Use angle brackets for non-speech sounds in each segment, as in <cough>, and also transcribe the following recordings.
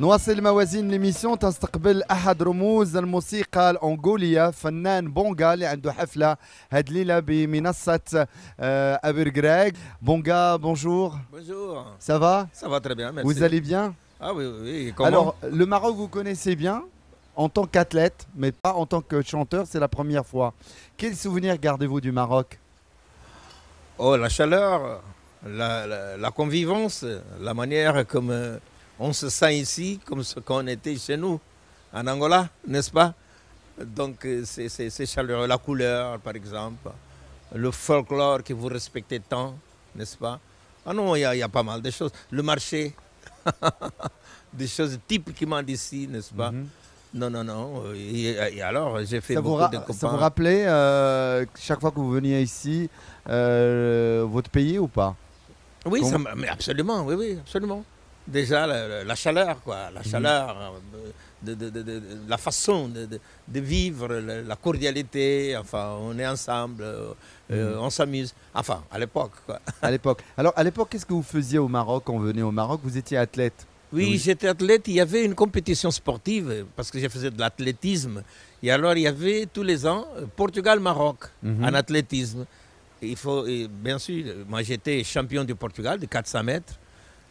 نواصل موازين ليميسيون تستقبل احد رموز الموسيقى الانغوليه فنان بونغا اللي عنده حفله هاد الليله بمنصه bonjour, Bonjour, ça va Ça va très bien, ميرسي Vous allez bien Ah oui, oui, comment Alors, le Maroc, vous connaissez bien en tant qu'athlète, mais pas en tant que chanteur, c'est la première fois. Quels souvenirs gardez-vous du Maroc Oh, la chaleur, la, la, la convivence, la manière comme euh, on se sent ici comme ce qu'on était chez nous, en Angola, n'est-ce pas Donc euh, c'est chaleureux. La couleur, par exemple, le folklore que vous respectez tant, n'est-ce pas Ah non, il y, a pas mal de choses. Le marché, <laughs> des choses typiquement d'ici, n'est-ce pas mhm. Non, non, non. Et, alors, j'ai fait beaucoup de Ça vous rappelait, euh, chaque fois que vous veniez ici, euh, votre pays ou pas Oui, mais absolument, oui, oui, absolument déjà la, chaleur, quoi, la mhm. chaleur, euh, de, de, de, la façon de, vivre, la, cordialité, enfin, on est ensemble, euh, euh, mhm. on s'amuse, enfin, à l'époque, À l'époque. Alors, à l'époque, qu'est-ce que vous faisiez au Maroc quand on venait au Maroc Vous étiez athlète oui, j'étais athlète. Il y avait une compétition sportive parce que je faisais de l'athlétisme. Et alors, il y avait tous les ans Portugal-Maroc mhm. en athlétisme. il faut, bien sûr, moi j'étais champion du Portugal de 400 mètres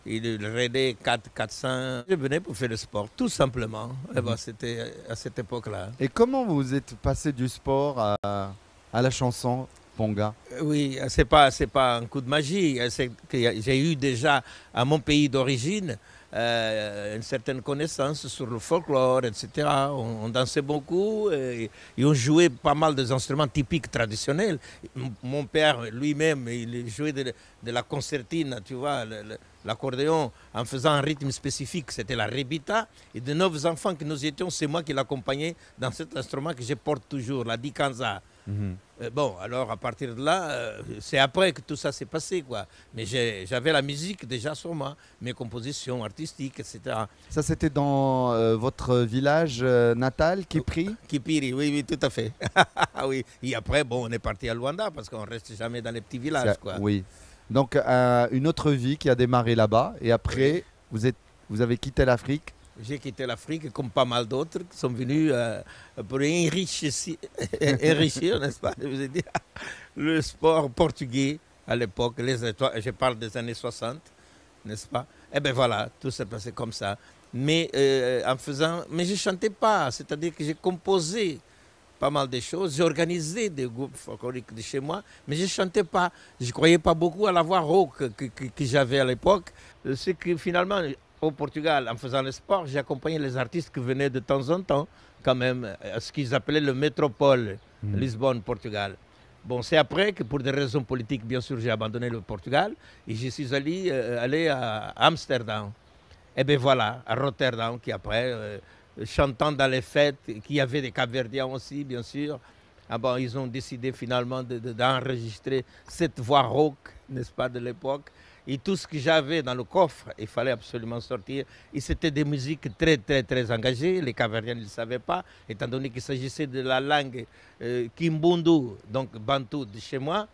il raidait 4, 400. Je venais pour faire le sport, tout simplement. Eh ben, mhm. C'était à cette époque-là. Et comment vous êtes passé du sport à, la chanson Ponga euh, Oui, c'est pas, pas un coup de magie. Hein, j'ai eu déjà à mon pays d'origine euh, une certaine connaissance sur le folklore, etc. On, dansait beaucoup euh, et, ont on jouait pas mal des instruments typiques traditionnels. Mon père lui-même, il jouait de, la concertine, tu vois, l'accordéon, en faisant un rythme spécifique. C'était la rebita. Et de nos enfants que nous étions, c'est moi qui l'accompagnais dans cet instrument que je porte toujours, la dikanza. Mhm. Euh, bon, alors à partir de là, euh, c'est après que tout ça s'est passé, quoi. Mais j'avais la musique déjà sur moi, mes compositions artistiques, etc. Ça, c'était dans euh, votre village natal, Kipiri Kipiri, oui, oui, tout à fait. <laughs> oui. Et après, bon, on est parti à Luanda parce qu'on reste jamais dans les petits villages, quoi. Oui. Donc, une autre vie qui a démarré là-bas, et après, vous avez quitté l'Afrique j'ai quitté l'Afrique comme pas mal d'autres qui sont venus euh, pour <laughs> enrichir, n'est-ce pas je <laughs> Le sport portugais à l'époque, les étoiles, je parle des années 60, n'est-ce pas Eh bien voilà, tout s'est passé comme ça. Mais je euh, en faisant, mais je chantais pas, c'est-à-dire que j'ai composé pas mal de choses, j'ai organisé des groupes folkloriques de chez moi, mais je chantais pas, je croyais pas beaucoup à la voix rauque que, j'avais à l'époque, ce que finalement au Portugal en faisant le sport, j'accompagnais les artistes qui venaient de temps en temps, quand même, à ce qu'ils appelaient le métropole hmm. Lisbonne-Portugal. Bon, c'est après que pour des raisons politiques, bien sûr, j'ai abandonné le Portugal et je suis allé, euh, aller à Amsterdam. Et eh bien voilà, à Rotterdam, qui après, euh, chantant dans les fêtes, qui avait des Capverdiens aussi, bien sûr. Ah bon, ils ont décidé finalement d'enregistrer cette voix rock, n'est-ce pas, de l'époque. Et tout ce que j'avais dans le coffre, il fallait absolument sortir. Et c'était des musiques très, très, très engagées. Les Caverniens ne le savaient pas, étant donné qu'il s'agissait de la langue euh, Kimbundu, donc Bantu de chez moi.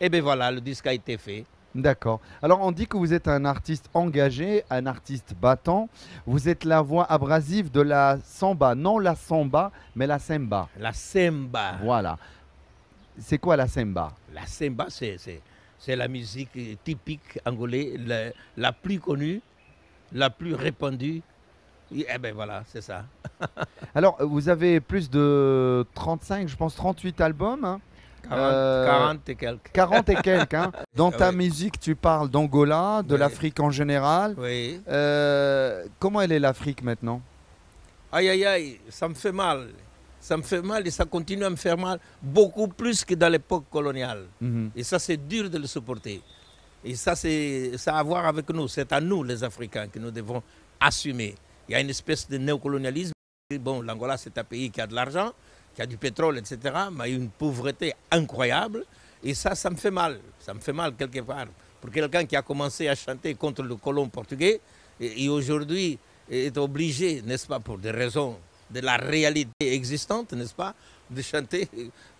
Et eh bien voilà, le disque a été fait. D'accord. Alors on dit que vous êtes un artiste engagé, un artiste battant. Vous êtes la voix abrasive de la samba, non la samba, mais la semba. La semba. Voilà. C'est quoi la semba La semba, c'est c'est la musique typique angolaise, la, plus connue, la plus répandue. Et, eh ben voilà, c'est ça. <laughs> Alors, vous avez plus de 35, je pense 38 albums. 40, hein. euh, et quelques. 40 et quelques. Hein. <laughs> Dans ta musique, tu parles d'Angola, de l'Afrique en général. Oui. Euh, comment elle est l'Afrique maintenant Aïe, aïe, aïe, ça me fait mal ça me fait mal et ça continue à me faire mal beaucoup plus que dans l'époque coloniale. Mhm. Et ça, c'est dur de le supporter. Et ça, c'est ça a à voir avec nous. C'est à nous, les Africains, que nous devons assumer. Il y a une espèce de néocolonialisme. Bon, l'Angola, c'est un pays qui a de l'argent, qui a du pétrole, etc., mais une pauvreté incroyable. Et ça, ça me fait mal. Ça me fait mal quelque part. Pour quelqu'un qui a commencé à chanter contre le colon portugais et aujourd'hui est obligé, n'est-ce pas, pour des raisons de la réalité existante, n'est-ce pas, de chanter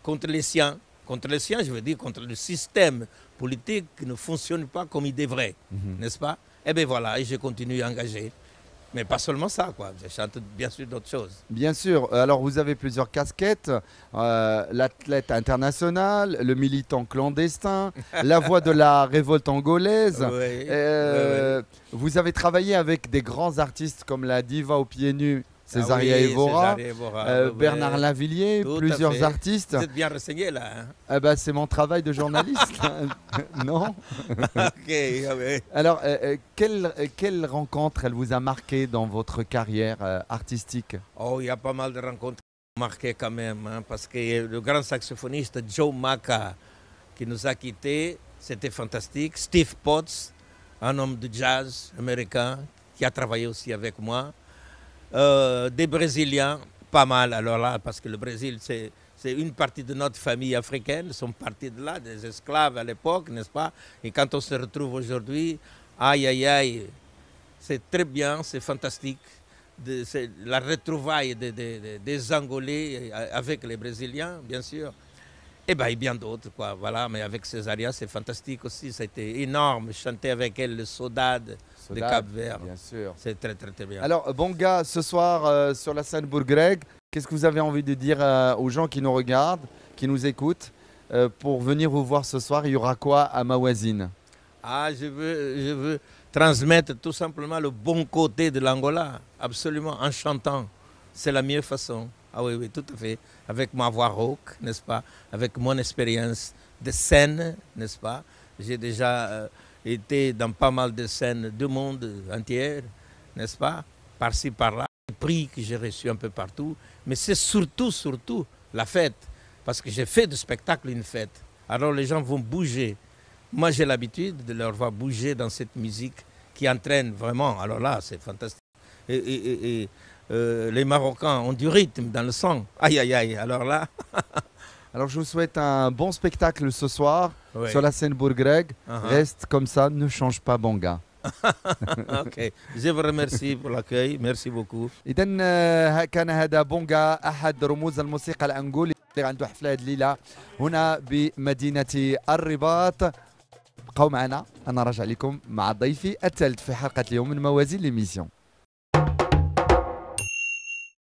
contre les siens. Contre les siens, je veux dire contre le système politique qui ne fonctionne pas comme il devrait, mhm. n'est-ce pas Eh bien voilà, et je continue à engager. Mais pas seulement ça, quoi. Je chante bien sûr d'autres choses. Bien sûr. Alors, vous avez plusieurs casquettes euh, l'athlète international, le militant clandestin, <laughs> la voix de la révolte angolaise. Euh, vous avez travaillé avec des grands artistes comme la diva au pied nu, ah Césaria Evora, euh, Bernard Lavillier, plusieurs artistes. Vous êtes bien renseigné là. Hein. Eh ben, c'est mon travail de journaliste, <laughs> hein. non Ok, <laughs> ah Alors, euh, euh, quelle, quelle, rencontre elle vous a marqué dans votre carrière artistique Oh, il y a pas mal de rencontres marqué quand même, hein, parce que le grand saxophoniste Joe Maca, qui nous a quittés, c'était fantastique. Steve Potts, un homme de jazz américain, qui a travaillé aussi avec moi. Euh, des Brésiliens, pas mal alors là, parce que le Brésil, c'est une partie de notre famille africaine, sont partis de là, des esclaves à l'époque, n'est-ce pas Et quand on se retrouve aujourd'hui, aïe, aïe, aïe, c'est très bien, c'est fantastique. la retrouvaille des Angolais euh, avec les Brésiliens, bien sûr. Eh ben, et, bien d'autres, quoi. Voilà, mais avec Césaria, c'est fantastique aussi. Ça a été énorme. Chanter avec elle le Sodade, de Cap-Vert. Bien sûr. C'est très, très, bien. Alors, bon gars, ce soir euh, sur la scène Bourgreg, qu'est-ce que vous avez envie de dire euh, aux gens qui nous regardent, qui nous écoutent, euh, pour venir vous voir ce soir Il y aura quoi à ma voisine Ah, je veux, je veux transmettre tout simplement le bon côté de l'Angola, absolument, en chantant. C'est la meilleure façon. Ah oui, oui, tout à fait. Avec ma voix rauque, n'est-ce pas Avec mon expérience de scène, n'est-ce pas J'ai déjà euh, été dans pas mal de scènes du monde entier, n'est-ce pas Par-ci, par-là. Les prix que j'ai reçus un peu partout. Mais c'est surtout, surtout la fête. Parce que j'ai fait du spectacle une fête. Alors les gens vont bouger. Moi, j'ai l'habitude de leur voir bouger dans cette musique qui entraîne vraiment. Alors là, c'est fantastique. et, et euh, les Marocains ont du rythme dans le sang. Aïe, aïe, aïe, alors là. <laughs> alors je vous souhaite un bon spectacle ce soir sur la scène Bourg-Greg. Uh-huh. Reste comme ça, ne change pas, bonga <laughs> ok, je vous remercie pour l'accueil, merci beaucoup. Et euh, bon gars, un اللي عنده حفلة هاد الليلة هنا بمدينة الرباط بقوا معنا أنا راجع لكم مع ضيفي الثالث في حلقة اليوم من موازين ليميسيون